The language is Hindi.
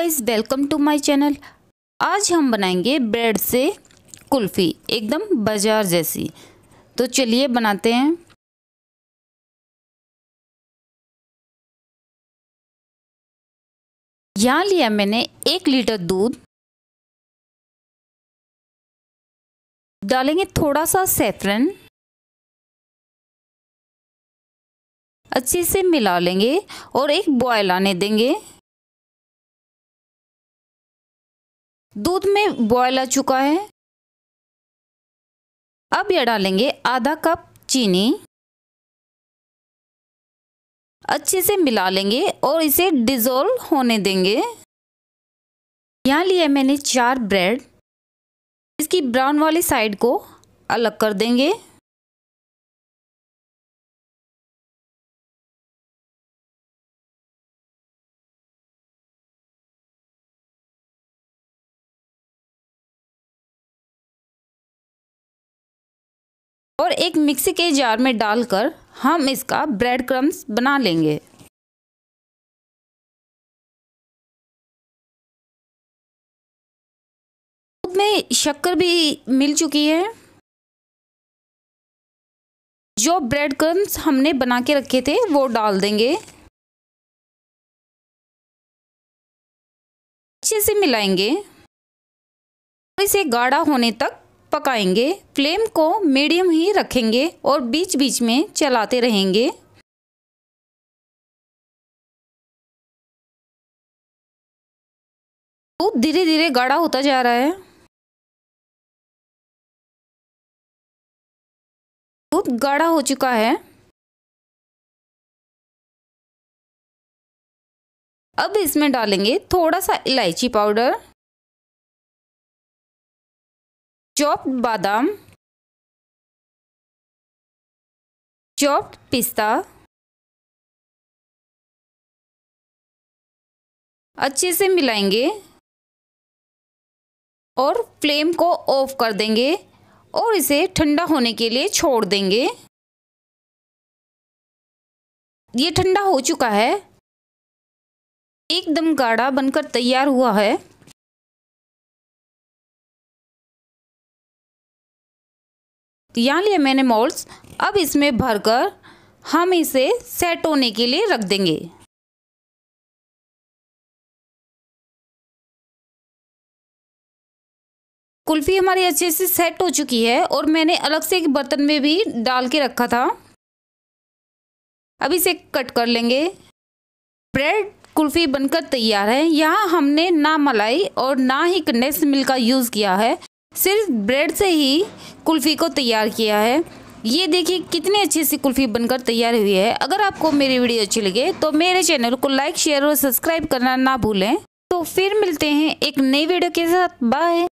guys welcome to my channel आज हम बनाएंगे ब्रेड से कुल्फ़ी एकदम बाजार जैसी तो चलिए बनाते हैं यहाँ लिया मैंने एक लीटर दूध डालेंगे थोड़ा सा सेफ्रन अच्छे से मिला लेंगे और एक बॉयल आने देंगे दूध में बॉयल आ चुका है अब यह डालेंगे आधा कप चीनी अच्छे से मिला लेंगे और इसे डिजोल्व होने देंगे यहाँ लिया मैंने चार ब्रेड इसकी ब्राउन वाली साइड को अलग कर देंगे और एक मिक्सी के जार में डालकर हम इसका ब्रेड क्रम्स बना लेंगे में शक्कर भी मिल चुकी है जो ब्रेड क्रम्स हमने बना के रखे थे वो डाल देंगे अच्छे से मिलाएंगे इसे गाढ़ा होने तक पकाएंगे फ्लेम को मीडियम ही रखेंगे और बीच बीच में चलाते रहेंगे दूध धीरे धीरे गाढ़ा होता जा रहा है दूध गाढ़ा हो चुका है अब इसमें डालेंगे थोड़ा सा इलायची powder chopped badam chopped pista अच्छे से मिलाएंगे और फ्लेम को ऑफ कर देंगे और इसे ठंडा होने के लिए छोड़ देंगे ये ठंडा हो चुका है एकदम गाढ़ा बनकर तैयार हुआ है यहाँ लिए मैंने मोल्ड्स अब इसमें भरकर हम इसे सेट होने के लिए रख देंगे कुल्फ़ी हमारी अच्छे से सेट हो चुकी है और मैंने अलग से एक बर्तन में भी डाल के रखा था अब इसे कट कर लेंगे ब्रेड कुल्फ़ी बनकर तैयार है यहाँ हमने ना मलाई और ना ही कंडेंस मिल्क का यूज़ किया है सिर्फ ब्रेड से ही कुल्फ़ी को तैयार किया है ये देखिए कितनी अच्छी सी कुल्फ़ी बनकर तैयार हुई है अगर आपको मेरी वीडियो अच्छी लगे तो मेरे चैनल को लाइक शेयर और सब्सक्राइब करना ना भूलें तो फिर मिलते हैं एक नई वीडियो के साथ बाय